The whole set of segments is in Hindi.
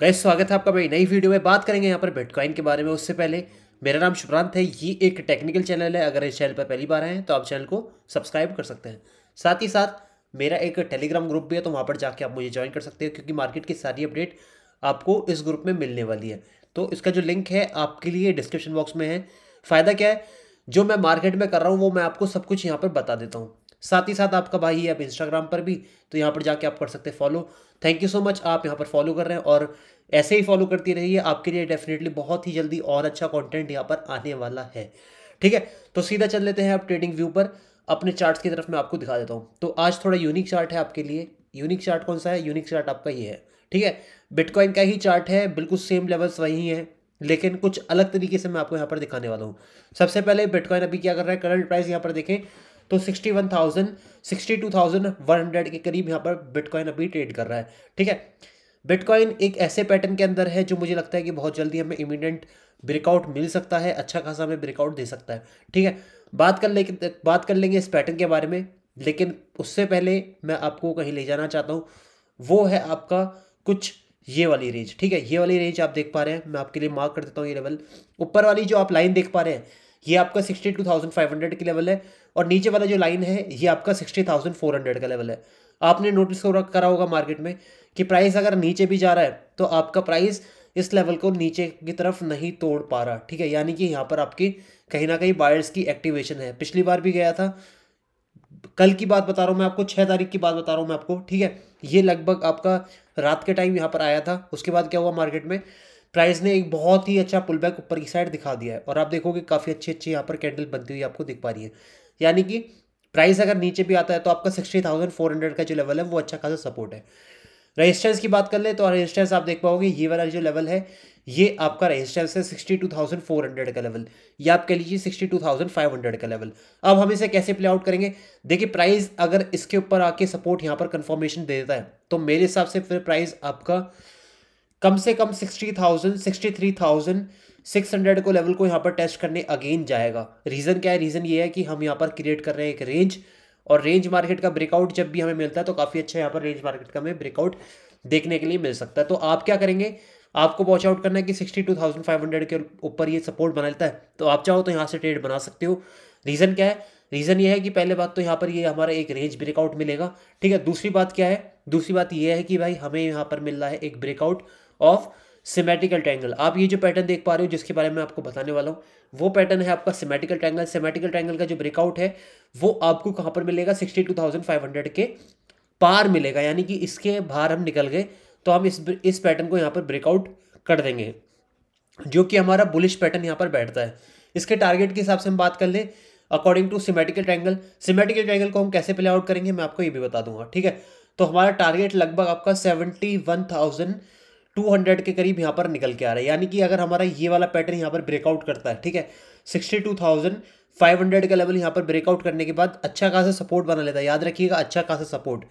गैस स्वागत है आपका मेरी नई वीडियो में बात करेंगे यहाँ पर बिटकॉइन के बारे में उससे पहले मेरा नाम शुभ्रांत है ये एक टेक्निकल चैनल है अगर इस चैनल पर पहली बार आए तो आप चैनल को सब्सक्राइब कर सकते हैं साथ ही साथ मेरा एक टेलीग्राम ग्रुप भी है तो वहाँ पर जाके आप मुझे ज्वाइन कर सकते हैं क्योंकि मार्केट की सारी अपडेट आपको इस ग्रुप में मिलने वाली है तो इसका जो लिंक है आपके लिए डिस्क्रिप्शन बॉक्स में है फ़ायदा क्या है जो मैं मार्केट में कर रहा हूँ वो मैं आपको सब कुछ यहाँ पर बता देता हूँ साथ ही साथ आपका भाई है आप इंस्टाग्राम पर भी तो यहाँ पर जाके आप कर सकते हैं follow thank you so much आप यहाँ पर फॉलो कर रहे हैं और ऐसे ही फॉलो करती रहिए आपके लिए डेफिनेटली बहुत ही जल्दी और अच्छा कॉन्टेंट यहाँ पर आने वाला है ठीक है तो सीधा चल लेते हैं आप ट्रेडिंग व्यू पर अपने चार्ट्स की तरफ मैं आपको दिखा देता हूँ तो आज थोड़ा यूनिक चार्ट है आपके लिए यूनिक चार्ट कौन सा है यूनिक चार्ट आपका ये है ठीक है बिटकॉइन का ही चार्ट है बिल्कुल सेम लेवल्स वही हैं लेकिन कुछ अलग तरीके से मैं आपको यहाँ पर दिखाने वाला हूँ सबसे पहले बिटकॉइन अभी क्या कर रहा है करंट प्राइस यहाँ पर देखें तो sixty one thousand sixty two thousand one hundred के करीब यहाँ पर बिटकॉइन अभी ट्रेड कर रहा है ठीक है बिटकॉइन एक ऐसे पैटर्न के अंदर है जो मुझे लगता है कि बहुत जल्दी हमें इमीडियट ब्रेकआउट मिल सकता है अच्छा खासा हमें ब्रेकआउट दे सकता है ठीक है बात कर लेके बात कर लेंगे इस पैटर्न के बारे में लेकिन उससे पहले मैं आपको कहीं ले जाना चाहता हूँ वो है आपका कुछ ये वाली रेंज ठीक है ये वाली रेंज आप देख पा रहे हैं मैं आपके लिए मार्क कर देता हूँ ये लेवल ऊपर वाली जो आप लाइन देख पा रहे हैं ये आपका sixty two thousand five hundred की लेवल है और नीचे वाला जो लाइन है ये आपका सिक्सटी थाउजेंड फोर हंड्रेड का लेवल है आपने नोटिस करा होगा मार्केट में कि प्राइस अगर नीचे भी जा रहा है तो आपका प्राइस इस लेवल को नीचे की तरफ नहीं तोड़ पा रहा ठीक है यानी कि यहाँ पर आपकी कहीं ना कहीं बायर्स की एक्टिवेशन है पिछली बार भी गया था कल की बात बता रहा हूँ मैं आपको छः तारीख की बात बता रहा हूँ मैं आपको ठीक है ये लगभग आपका रात के टाइम यहाँ पर आया था उसके बाद क्या हुआ मार्केट में प्राइस ने एक बहुत ही अच्छा पुल बैक ऊपर की साइड दिखा दिया है और आप देखोगे काफ़ी अच्छी अच्छी यहाँ पर कैंडल बनती हुई आपको दिख पा रही है यानी कि प्राइस अगर नीचे भी आता है तो आपका सिक्सटी थाउजेंड फोर हंड्रेड का जो लेवल है वो अच्छा खासा सपोर्ट है रजिस्टेंस की बात कर ले तो रजिस्टेंस आप देख पाओगे ये वाला जो लेवल है ये आपका रजिस्टेंस है sixty two thousand four hundred का लेवल ये आप कह लीजिए sixty two thousand five hundred का लेवल अब हम इसे कैसे प्ले आउट करेंगे देखिए प्राइस अगर इसके ऊपर आके सपोर्ट यहाँ पर कन्फर्मेशन दे देता है तो मेरे हिसाब से फिर प्राइस आपका कम से कम sixty thousand sixty three thousand six hundred को लेवल को यहाँ पर टेस्ट करने अगेन जाएगा रीज़न क्या है रीज़न ये है कि हम यहाँ पर क्रिएट कर रहे हैं एक रेंज और रेंज मार्केट का ब्रेकआउट जब भी हमें मिलता है तो काफ़ी अच्छा यहाँ पर रेंज मार्केट का हमें ब्रेकआउट देखने के लिए मिल सकता है तो आप क्या करेंगे आपको वॉच आउट करना है कि sixty two thousand five hundred के ऊपर ये सपोर्ट बना लेता है तो आप चाहो तो यहाँ से ट्रेड बना सकते हो रीज़न क्या है रीज़न ये है कि पहले बात तो यहाँ पर ये हमारा एक रेंज ब्रेकआउट मिलेगा ठीक है दूसरी बात क्या है दूसरी बात ये है कि भाई हमें यहाँ पर मिल रहा है एक ब्रेकआउट ऑफ सिमेटिकल ट्रैंगल आप ये जो पैटर्न देख पा रहे हो जिसके बारे में आपको बताने वाला हूँ वो पैटर्न है आपका सिमेटिकल ट्रैंगल सिमेटिकल ट्रैंगल का जो ब्रेकआउट है वो आपको कहाँ पर मिलेगा sixty two thousand five hundred के पार मिलेगा यानी कि इसके बाहर हम निकल गए तो हम इस इस पैटर्न को यहाँ पर ब्रेकआउट कर देंगे जो कि हमारा बुलिश पैटर्न यहाँ पर बैठता है इसके टारगेट के हिसाब से हम बात कर लें according to symmetrical triangle symmetrical triangle को हम कैसे प्ले आउट करेंगे मैं आपको ये भी बता दूंगा ठीक है तो हमारा टारगेट लगभग आपका seventy one thousand two hundred के करीब यहाँ पर निकल के आ रहा है यानी कि अगर हमारा ये वाला पैटर्न यहाँ पर ब्रेकआउट करता है ठीक है sixty two thousand five hundred का लेवल यहाँ पर ब्रेकआउट करने के बाद अच्छा खासा सपोर्ट बना लेता है याद रखिएगा अच्छा खासा सपोर्ट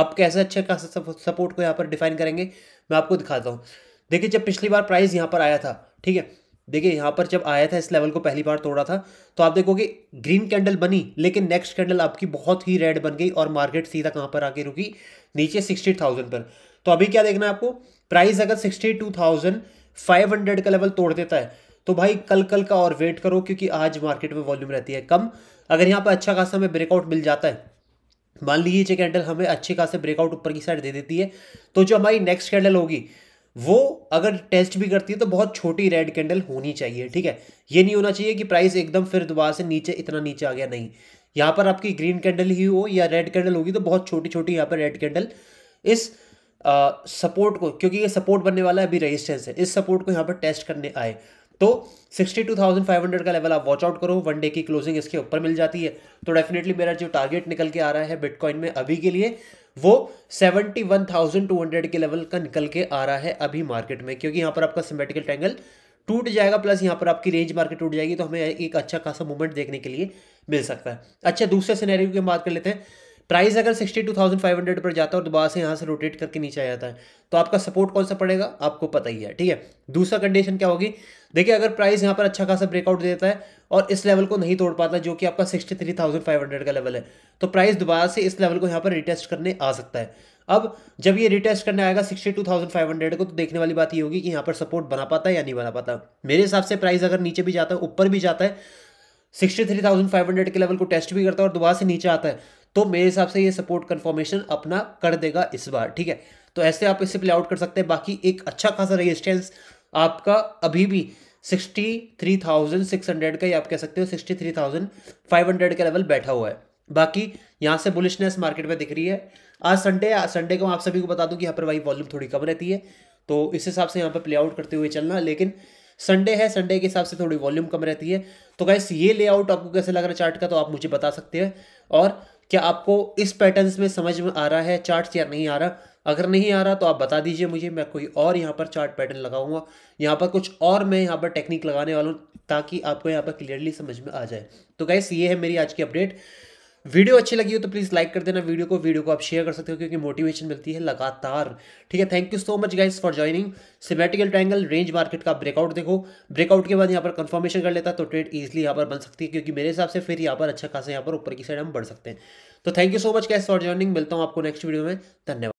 आप कैसे अच्छा खासा सपोर्ट को यहाँ पर डिफाइन करेंगे मैं आपको दिखाता हूँ देखिए जब पिछली बार प्राइस यहाँ पर आया था ठीक है देखिए यहाँ पर जब आया था इस लेवल को पहली बार तोड़ा था तो आप देखोगे ग्रीन कैंडल बनी लेकिन नेक्स्ट कैंडल आपकी बहुत ही रेड बन गई और मार्केट सीधा कहाँ पर आके रुकी नीचे सिक्सटी थाउजेंड पर तो अभी क्या देखना है आपको प्राइस अगर sixty two thousand five hundred का लेवल तोड़ देता है तो भाई कल कल का और वेट करो क्योंकि आज मार्केट में वॉल्यूम रहती है कम अगर यहाँ पर अच्छा खासा हमें ब्रेकआउट मिल जाता है मान लीजिए कैंडल हमें अच्छे खासे ब्रेकआउट ऊपर की साइड दे देती है तो जो हमारी नेक्स्ट कैंडल होगी वो अगर टेस्ट भी करती है तो बहुत छोटी रेड कैंडल होनी चाहिए ठीक है ये नहीं होना चाहिए कि प्राइस एकदम फिर दोबारा से नीचे इतना नीचे आ गया नहीं यहाँ पर आपकी ग्रीन कैंडल ही हो या रेड कैंडल होगी तो बहुत छोटी छोटी यहाँ पर रेड कैंडल इस सपोर्ट को क्योंकि ये सपोर्ट बनने वाला है अभी रेजिस्टेंस है इस सपोर्ट को यहाँ पर टेस्ट करने आए तो 62,500 का लेवल आप वॉच आउट करो वन डे की क्लोजिंग इसके ऊपर मिल जाती है तो डेफिनेटली मेरा जो टारगेट निकल के आ रहा है बिटकॉइन में अभी के लिए वो 71,200 के लेवल का निकल के आ रहा है अभी मार्केट में क्योंकि यहाँ पर आपका सिमेटिकल ट्रैंगल टूट जाएगा प्लस यहाँ पर आपकी रेंज मार्केट टूट जाएगी तो हमें एक अच्छा खासा मूवमेंट देखने के लिए मिल सकता है अच्छा दूसरे सिनेरियो की हम बात कर लेते हैं प्राइस अगर sixty two thousand five hundred पर जाता है और दोबारा से यहाँ से रोटेट करके नीचे आ जाता है तो आपका सपोर्ट कौन सा पड़ेगा आपको पता ही है ठीक है दूसरा कंडीशन क्या होगी देखिए अगर प्राइस यहाँ पर अच्छा खासा ब्रेकआउट देता है और इस लेवल को नहीं तोड़ पाता जो कि आपका sixty three thousand five hundred का लेवल है तो प्राइस दोबारा से इस लेवल को यहाँ पर रिटेस्ट करने आ सकता है अब जब ये रिटेस्ट करने आएगा sixty two thousand five hundred को तो देखने वाली बात ये होगी कि यहाँ पर सपोर्ट बना पाता है या नहीं बना पाता मेरे हिसाब से प्राइस अगर नीचे भी जाता है ऊपर भी जाता है sixty three thousand five hundred के लेवल को टेस्ट भी करता है और दोबारा से नीचे आता है तो मेरे हिसाब से ये सपोर्ट कन्फर्मेशन अपना कर देगा इस बार ठीक है तो ऐसे आप इसे प्ले आउट कर सकते हैं बाकी एक अच्छा खासा रेजिस्टेंस आपका अभी भी sixty three thousand six hundred का ही आप कह सकते हो sixty three thousand five hundred का लेवल बैठा हुआ है बाकी यहाँ से बुलिशनेस मार्केट में दिख रही है आज संडे आज संडे को आप सभी को बता दूं कि यहाँ पर भाई वॉल्यूम थोड़ी कम रहती है तो इस हिसाब से यहाँ पर प्ले आउट करते हुए चलना लेकिन संडे है संडे के हिसाब से थोड़ी वॉल्यूम कम रहती है तो गैस ये लेआउट आपको कैसे लग रहा है चार्ट का तो आप मुझे बता सकते हैं और क्या आपको इस पैटर्न में समझ में आ रहा है चार्ट या नहीं आ रहा अगर नहीं आ रहा तो आप बता दीजिए मुझे मैं कोई और यहाँ पर चार्ट पैटर्न लगाऊंगा यहाँ पर कुछ और मैं यहाँ पर टेक्निक लगाने वाला हूँ ताकि आपको यहाँ पर क्लियरली समझ में आ जाए तो गैस ये है मेरी आज की अपडेट वीडियो अच्छी लगी हो तो प्लीज़ लाइक कर देना वीडियो को वीडियो को आप शेयर कर सकते हो क्योंकि मोटिवेशन मिलती है लगातार ठीक है thank you so much guys for joining symmetrical triangle range market का ब्रेकआउट देखो ब्रेकआउट के बाद यहाँ पर कंफर्मेशन कर लेता तो ट्रेड ईजिली यहाँ पर बन सकती है क्योंकि मेरे हिसाब से फिर यहाँ पर अच्छा खासा यहाँ पर ऊपर की साइड हम बढ़ सकते हैं तो thank you so much guys for joining मिलता हूँ आपको नेक्स्ट वीडियो में धन्यवाद